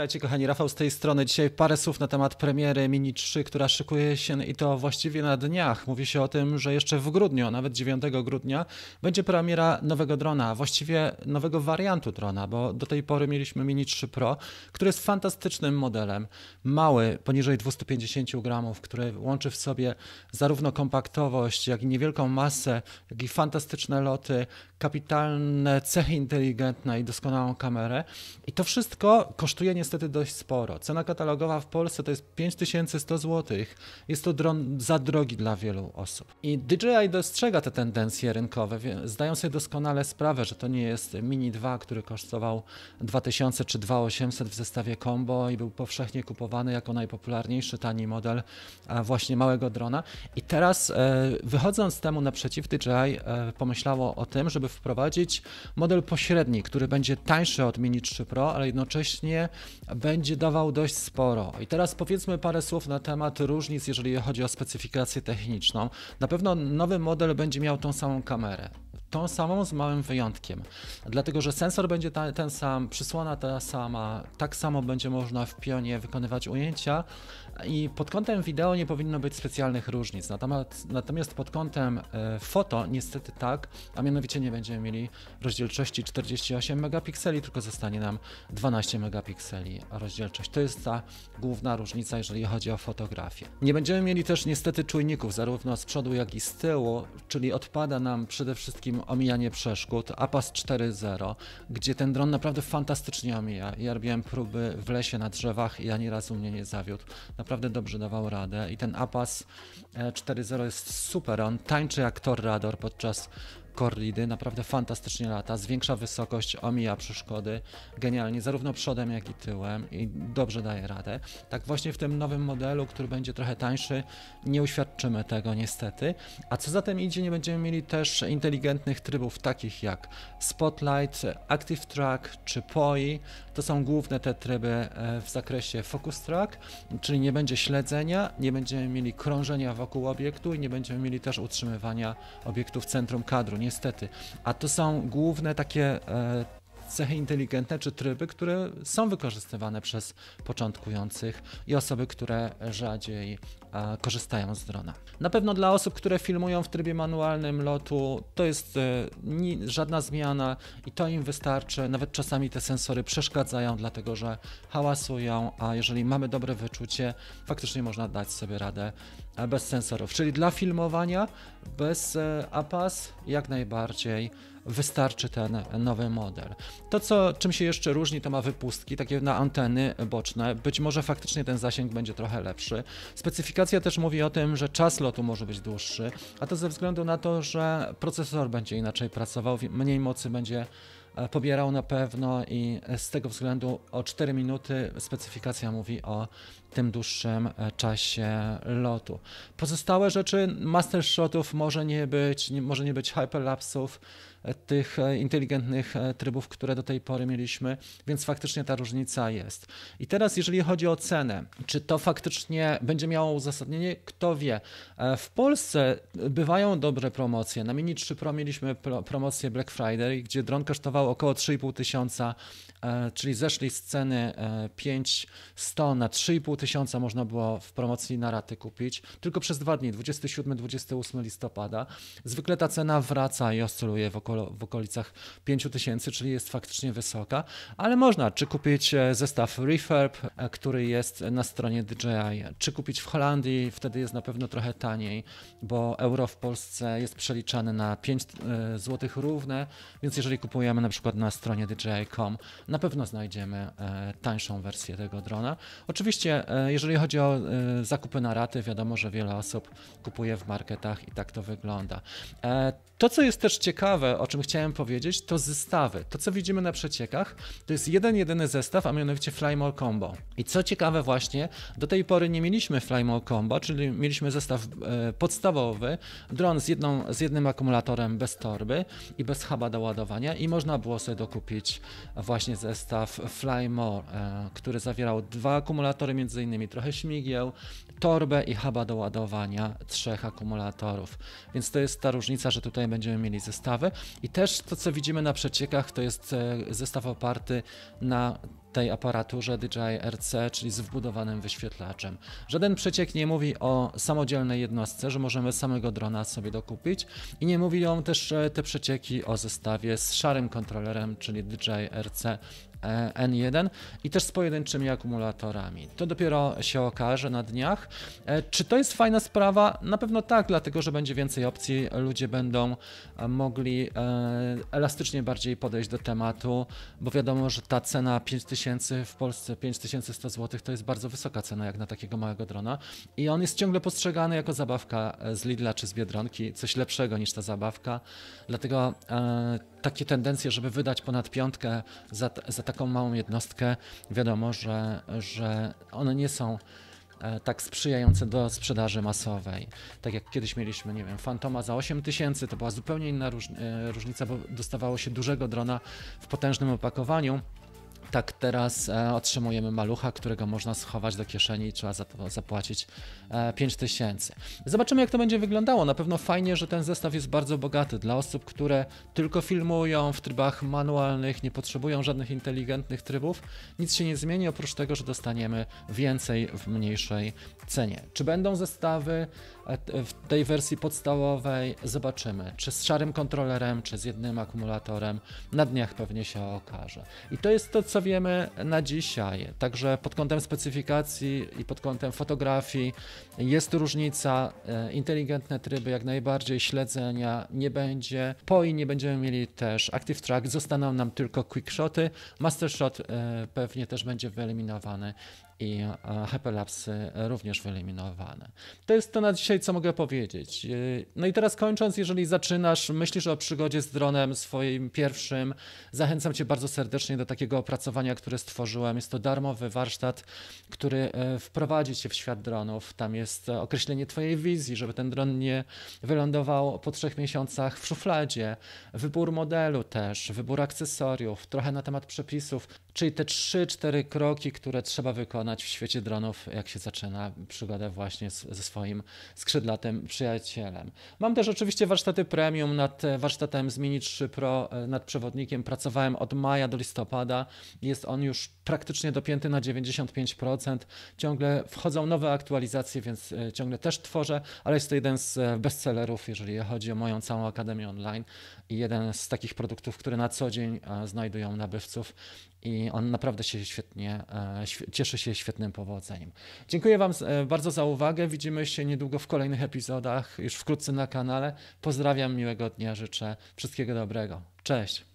Witajcie kochani, Rafał z tej strony. Dzisiaj parę słów na temat premiery Mini 3, która szykuje się i to właściwie na dniach. Mówi się o tym, że jeszcze w grudniu, nawet 9 grudnia, będzie premiera nowego drona, właściwie nowego wariantu drona, bo do tej pory mieliśmy Mini 3 Pro, który jest fantastycznym modelem. Mały, poniżej 250 gramów, który łączy w sobie zarówno kompaktowość, jak i niewielką masę, jak i fantastyczne loty, kapitalne cechy inteligentne i doskonałą kamerę. I to wszystko kosztuje niestety niestety dość sporo. Cena katalogowa w Polsce to jest 5100 zł. Jest to dron za drogi dla wielu osób. I DJI dostrzega te tendencje rynkowe. Zdają sobie doskonale sprawę, że to nie jest Mini 2, który kosztował 2000 czy 2800 w zestawie combo i był powszechnie kupowany jako najpopularniejszy tani model właśnie małego drona. I teraz e, wychodząc temu naprzeciw DJI e, pomyślało o tym, żeby wprowadzić model pośredni, który będzie tańszy od Mini 3 Pro, ale jednocześnie będzie dawał dość sporo. I teraz powiedzmy parę słów na temat różnic, jeżeli chodzi o specyfikację techniczną. Na pewno nowy model będzie miał tą samą kamerę tą samą z małym wyjątkiem. Dlatego, że sensor będzie ta, ten sam, przysłona ta sama, tak samo będzie można w pionie wykonywać ujęcia i pod kątem wideo nie powinno być specjalnych różnic. Natomiast, natomiast pod kątem e, foto niestety tak, a mianowicie nie będziemy mieli rozdzielczości 48 megapikseli, tylko zostanie nam 12 megapikseli rozdzielczość. To jest ta główna różnica, jeżeli chodzi o fotografię. Nie będziemy mieli też niestety czujników zarówno z przodu, jak i z tyłu, czyli odpada nam przede wszystkim omijanie przeszkód, APAS 4.0, gdzie ten dron naprawdę fantastycznie omija. Ja robiłem próby w lesie na drzewach i ani razu mnie nie zawiódł. Naprawdę dobrze dawał radę i ten APAS 4.0 e, jest super. On tańczy jak Tor podczas Korlidy naprawdę fantastycznie lata, zwiększa wysokość, omija przeszkody genialnie, zarówno przodem, jak i tyłem i dobrze daje radę. Tak właśnie w tym nowym modelu, który będzie trochę tańszy, nie uświadczymy tego niestety. A co za tym idzie, nie będziemy mieli też inteligentnych trybów takich jak Spotlight, Active Track czy POI. To są główne te tryby e, w zakresie Focus Track, czyli nie będzie śledzenia, nie będziemy mieli krążenia wokół obiektu i nie będziemy mieli też utrzymywania obiektu w centrum kadru. Nie niestety. A to są główne takie e, cechy inteligentne czy tryby, które są wykorzystywane przez początkujących i osoby, które rzadziej e, korzystają z drona. Na pewno dla osób, które filmują w trybie manualnym lotu, to jest e, ni, żadna zmiana i to im wystarczy. Nawet czasami te sensory przeszkadzają, dlatego że hałasują, a jeżeli mamy dobre wyczucie, faktycznie można dać sobie radę e, bez sensorów. Czyli dla filmowania bez e, APAS jak najbardziej wystarczy ten nowy model. To, co, czym się jeszcze różni, to ma wypustki, takie na anteny boczne. Być może faktycznie ten zasięg będzie trochę lepszy. Specyfikacja też mówi o tym, że czas lotu może być dłuższy, a to ze względu na to, że procesor będzie inaczej pracował, mniej mocy będzie e, pobierał na pewno i z tego względu o 4 minuty specyfikacja mówi o tym dłuższym e, czasie lotu. Pozostałe rzeczy, master shotów może nie być, nie, może nie być hyperlapsów, e, tych e, inteligentnych trybów, które do tej pory mieliśmy, więc faktycznie ta różnica jest. I teraz, jeżeli chodzi o cenę, czy to faktycznie będzie miało uzasadnienie? Kto wie. W Polsce bywają dobre promocje. Na Mini 3 Pro mieliśmy promocję Black Friday, gdzie dron kosztował około 3,5 tysiąca, czyli zeszli z ceny 500 na 3,5 tysiąca można było w promocji na raty kupić, tylko przez dwa dni, 27-28 listopada. Zwykle ta cena wraca i oscyluje w, okolo, w okolicach 5 tysięcy, czyli jest faktycznie wysoka, ale można czy kupić e, zestaw refurb e, który jest na stronie DJI, czy kupić w Holandii, wtedy jest na pewno trochę taniej, bo euro w Polsce jest przeliczane na 5 e, zł równe, więc jeżeli kupujemy na przykład na stronie DJI.com, na pewno znajdziemy tańszą wersję tego drona. Oczywiście E, jeżeli chodzi o e, zakupy na raty, wiadomo, że wiele osób kupuje w marketach i tak to wygląda. E, to, co jest też ciekawe, o czym chciałem powiedzieć, to zestawy. To, co widzimy na przeciekach, to jest jeden jedyny zestaw, a mianowicie Flymore Combo. I co ciekawe właśnie, do tej pory nie mieliśmy Flymore Combo, czyli mieliśmy zestaw podstawowy, dron z, jedną, z jednym akumulatorem bez torby i bez huba do ładowania i można było sobie dokupić właśnie zestaw Flymore, który zawierał dwa akumulatory między innymi trochę śmigieł, torbę i huba do ładowania trzech akumulatorów. Więc to jest ta różnica, że tutaj będziemy mieli zestawy i też to, co widzimy na przeciekach, to jest e, zestaw oparty na tej aparaturze DJI RC, czyli z wbudowanym wyświetlaczem. Żaden przeciek nie mówi o samodzielnej jednostce, że możemy samego drona sobie dokupić i nie mówią też te przecieki o zestawie z szarym kontrolerem, czyli DJI RC N1 i też z pojedynczymi akumulatorami. To dopiero się okaże na dniach. E, czy to jest fajna sprawa? Na pewno tak, dlatego że będzie więcej opcji, ludzie będą e, mogli e, elastycznie bardziej podejść do tematu, bo wiadomo, że ta cena 5000 tysięcy, w Polsce 5100 zł to jest bardzo wysoka cena jak na takiego małego drona i on jest ciągle postrzegany jako zabawka e, z Lidla czy z Biedronki, coś lepszego niż ta zabawka, dlatego e, takie tendencje, żeby wydać ponad piątkę za, za taką małą jednostkę, wiadomo, że, że one nie są e, tak sprzyjające do sprzedaży masowej. Tak jak kiedyś mieliśmy, nie wiem, Fantoma za 8 tysięcy, to była zupełnie inna e, różnica, bo dostawało się dużego drona w potężnym opakowaniu tak, teraz e, otrzymujemy malucha, którego można schować do kieszeni i trzeba za to zapłacić e, 5000. Zobaczymy, jak to będzie wyglądało. Na pewno fajnie, że ten zestaw jest bardzo bogaty dla osób, które tylko filmują w trybach manualnych, nie potrzebują żadnych inteligentnych trybów. Nic się nie zmieni, oprócz tego, że dostaniemy więcej w mniejszej cenie. Czy będą zestawy e, w tej wersji podstawowej? Zobaczymy. Czy z szarym kontrolerem, czy z jednym akumulatorem? Na dniach pewnie się okaże. I to jest to, co wiemy na dzisiaj. Także pod kątem specyfikacji i pod kątem fotografii jest różnica. E, inteligentne tryby jak najbardziej śledzenia nie będzie. Po i nie będziemy mieli też Active Track, zostaną nam tylko quick shoty. Master shot e, pewnie też będzie wyeliminowany i e, hyperlapsy również wyeliminowane. To jest to na dzisiaj, co mogę powiedzieć. E, no i teraz kończąc, jeżeli zaczynasz, myślisz o przygodzie z dronem swoim pierwszym, zachęcam Cię bardzo serdecznie do takiego opracowania, które stworzyłem. Jest to darmowy warsztat, który e, wprowadzi Cię w świat dronów. Tam jest określenie Twojej wizji, żeby ten dron nie wylądował po trzech miesiącach w szufladzie. Wybór modelu też, wybór akcesoriów, trochę na temat przepisów. Czyli te 3-4 kroki, które trzeba wykonać w świecie dronów, jak się zaczyna przygoda właśnie z, ze swoim skrzydlatym przyjacielem. Mam też oczywiście warsztaty premium nad e, warsztatem z Mini 3 Pro, e, nad przewodnikiem. Pracowałem od maja do listopada. Jest on już praktycznie dopięty na 95%. Ciągle wchodzą nowe aktualizacje, więc e, ciągle też tworzę, ale jest to jeden z e, bestsellerów, jeżeli chodzi o moją całą Akademię Online i jeden z takich produktów, które na co dzień e, znajdują nabywców i on naprawdę się świetnie, cieszy się świetnym powodzeniem. Dziękuję Wam bardzo za uwagę. Widzimy się niedługo w kolejnych epizodach, już wkrótce na kanale. Pozdrawiam, miłego dnia życzę, wszystkiego dobrego. Cześć!